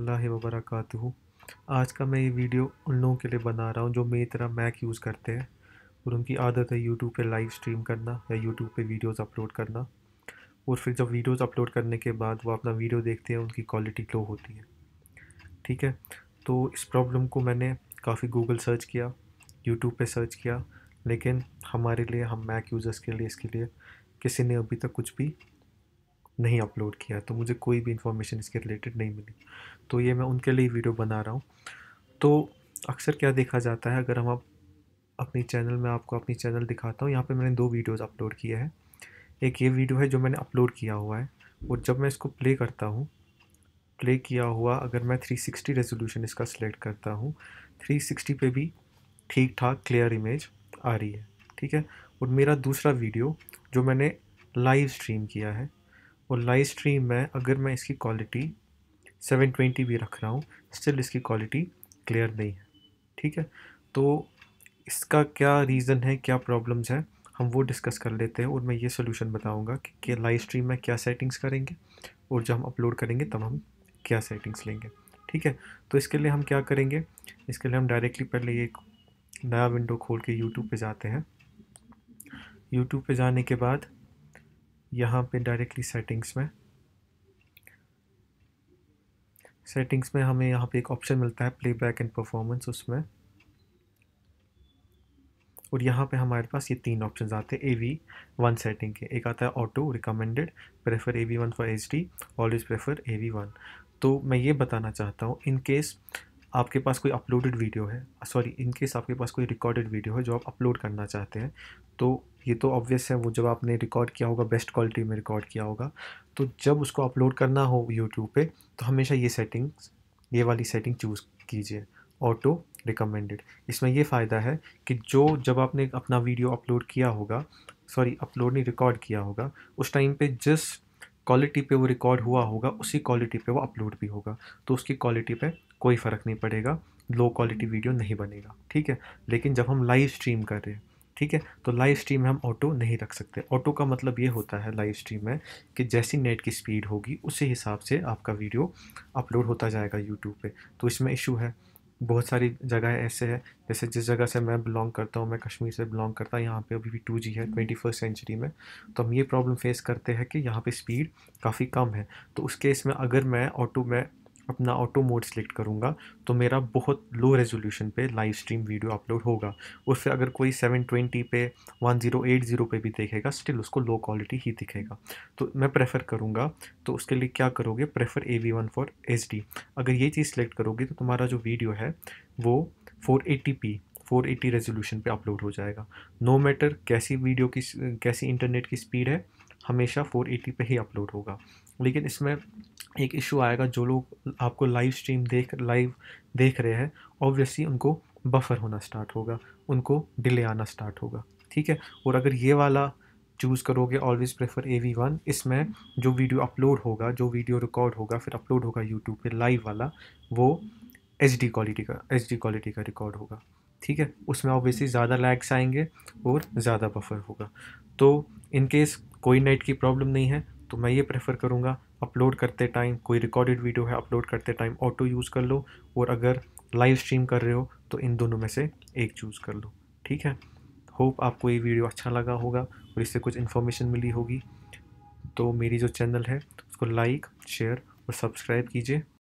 वरहमल वबरक आज का मैं ये वीडियो उन लोगों के लिए बना रहा हूँ जो मेरी तरह मैक यूज़ करते हैं और उनकी आदत है यूट्यूब पे लाइव स्ट्रीम करना या यूट्यूब पे वीडियोस अपलोड करना और फिर जब वीडियोस अपलोड करने के बाद वो अपना वीडियो देखते हैं उनकी क्वालिटी लो होती है ठीक है तो इस प्रॉब्लम को मैंने काफ़ी गूगल सर्च किया यूट्यूब पर सर्च किया लेकिन हमारे लिए हम मैक यूज़र्स के लिए इसके लिए किसी ने अभी तक कुछ भी नहीं अपलोड किया तो मुझे कोई भी इन्फॉर्मेशन इसके रिलेटेड नहीं मिली तो ये मैं उनके लिए वीडियो बना रहा हूँ तो अक्सर क्या देखा जाता है अगर हम आप अपनी चैनल में आपको अपनी चैनल दिखाता हूँ यहाँ पे मैंने दो वीडियोस अपलोड किए हैं एक ये वीडियो है जो मैंने अपलोड किया हुआ है और जब मैं इसको प्ले करता हूँ प्ले किया हुआ अगर मैं 360 रेजोल्यूशन इसका सिलेक्ट करता हूँ 360 सिक्सटी भी ठीक ठाक क्लियर इमेज आ रही है ठीक है और मेरा दूसरा वीडियो जो मैंने लाइव स्ट्रीम किया है और लाइव स्ट्रीम में अगर मैं इसकी क्वालिटी 720 भी रख रहा हूँ स्टिल इसकी क्वालिटी क्लियर नहीं है ठीक है तो इसका क्या रीज़न है क्या प्रॉब्लम्स हैं हम वो डिस्कस कर लेते हैं और मैं ये सोल्यूशन बताऊँगा कि, लाइव स्ट्रीम में क्या सेटिंग्स करेंगे और जब हम अपलोड करेंगे तब हम क्या सेटिंग्स लेंगे ठीक है तो इसके लिए हम क्या करेंगे इसके लिए हम डायरेक्टली पहले एक नया विंडो खोल के यूट्यूब पे जाते हैं यूट्यूब पे जाने के बाद यहाँ पे डायरेक्टली सेटिंग्स में सेटिंग्स में हमें यहाँ पे एक ऑप्शन मिलता है प्लेबैक एंड परफॉर्मेंस उसमें और यहाँ पे हमारे पास ये तीन ऑप्शन आते हैं ए वी वन सेटिंग के एक आता है auto recommended prefer A V one for H D always prefer A V one तो मैं ये बताना चाहता हूँ इन केस आपके पास कोई अपलोडेड वीडियो है सॉरी इनकेस आपके पास कोई रिकॉर्डेड वीडियो है जो आप अपलोड करना चाहते हैं तो ये तो ऑब्वियस है वो जब आपने रिकॉर्ड किया होगा बेस्ट क्वालिटी में रिकॉर्ड किया होगा तो जब उसको अपलोड करना हो यूट्यूब पे तो हमेशा ये सेटिंग्स ये वाली सेटिंग चूज़ कीजिए ऑटो रिकमेंडेड इसमें ये फ़ायदा है कि जो जब आपने अपना वीडियो अपलोड किया होगा सॉरी अपलोड नहीं रिकॉर्ड किया होगा उस टाइम पे जिस क्वालिटी पे वो रिकॉर्ड हुआ होगा उसी क्वालिटी पे वो अपलोड भी होगा तो उसकी क्वालिटी पे कोई फ़र्क नहीं पड़ेगा लो क्वालिटी वीडियो नहीं बनेगा ठीक है लेकिन जब हम लाइव स्ट्रीम कर रहे हैं ठीक है तो लाइव स्ट्रीम में हम ऑटो नहीं रख सकते ऑटो का मतलब ये होता है लाइव स्ट्रीम में कि जैसी नेट की स्पीड होगी उसी हिसाब से आपका वीडियो अपलोड होता जाएगा यूट्यूब पे तो इसमें इशू है बहुत सारी जगह ऐसे है जैसे जिस जगह से मैं बिलोंग करता हूँ मैं कश्मीर से बिलोंग करता हूँ यहाँ पे अभी भी टू जी है ट्वेंटी फर्स्ट सेंचुरी में तो हम ये प्रॉब्लम फेस करते हैं कि यहाँ पे स्पीड काफ़ी कम है तो उस केस में अगर मैं ऑटो में अपना ऑटो मोड सेलेक्ट करूँगा तो मेरा बहुत लो रेजोल्यूशन पे लाइव स्ट्रीम वीडियो अपलोड होगा और फिर अगर कोई 720 पे 1080 पे भी देखेगा स्टिल उसको लो क्वालिटी ही दिखेगा तो मैं प्रेफर करूँगा तो उसके लिए क्या करोगे prefer A V one for H D अगर ये चीज़ सेलेक्ट करोगे तो तुम्हारा जो वीडियो है वो फोर एटी पी 480 रेजोल्यूशन पे अपलोड हो जाएगा नो no मैटर कैसी वीडियो की कैसी इंटरनेट की स्पीड है हमेशा 480 पे ही अपलोड होगा लेकिन इसमें एक इशू आएगा जो लोग आपको लाइव स्ट्रीम देख लाइव देख रहे हैं ऑब्वियसली उनको बफर होना स्टार्ट होगा उनको डिले आना स्टार्ट होगा ठीक है और अगर ये वाला चूज़ करोगे always prefer A V one इसमें जो वीडियो अपलोड होगा जो वीडियो रिकॉर्ड होगा फिर अपलोड होगा यूट्यूब पे लाइव वाला वो एच डी क्वालिटी का एच डी क्वालिटी का रिकॉर्ड होगा ठीक है उसमें ऑब्वियसली ज़्यादा लैग्स आएंगे और ज़्यादा बफर होगा तो इन केस कोई नेट की प्रॉब्लम नहीं है तो मैं ये प्रेफर करूँगा अपलोड करते टाइम कोई रिकॉर्डेड वीडियो है अपलोड करते टाइम ऑटो यूज़ कर लो और अगर लाइव स्ट्रीम कर रहे हो तो इन दोनों में से एक चूज़ कर लो ठीक है होप आपको ये वीडियो अच्छा लगा होगा और इससे कुछ इन्फॉर्मेशन मिली होगी तो मेरी जो चैनल है उसको लाइक शेयर और सब्सक्राइब कीजिए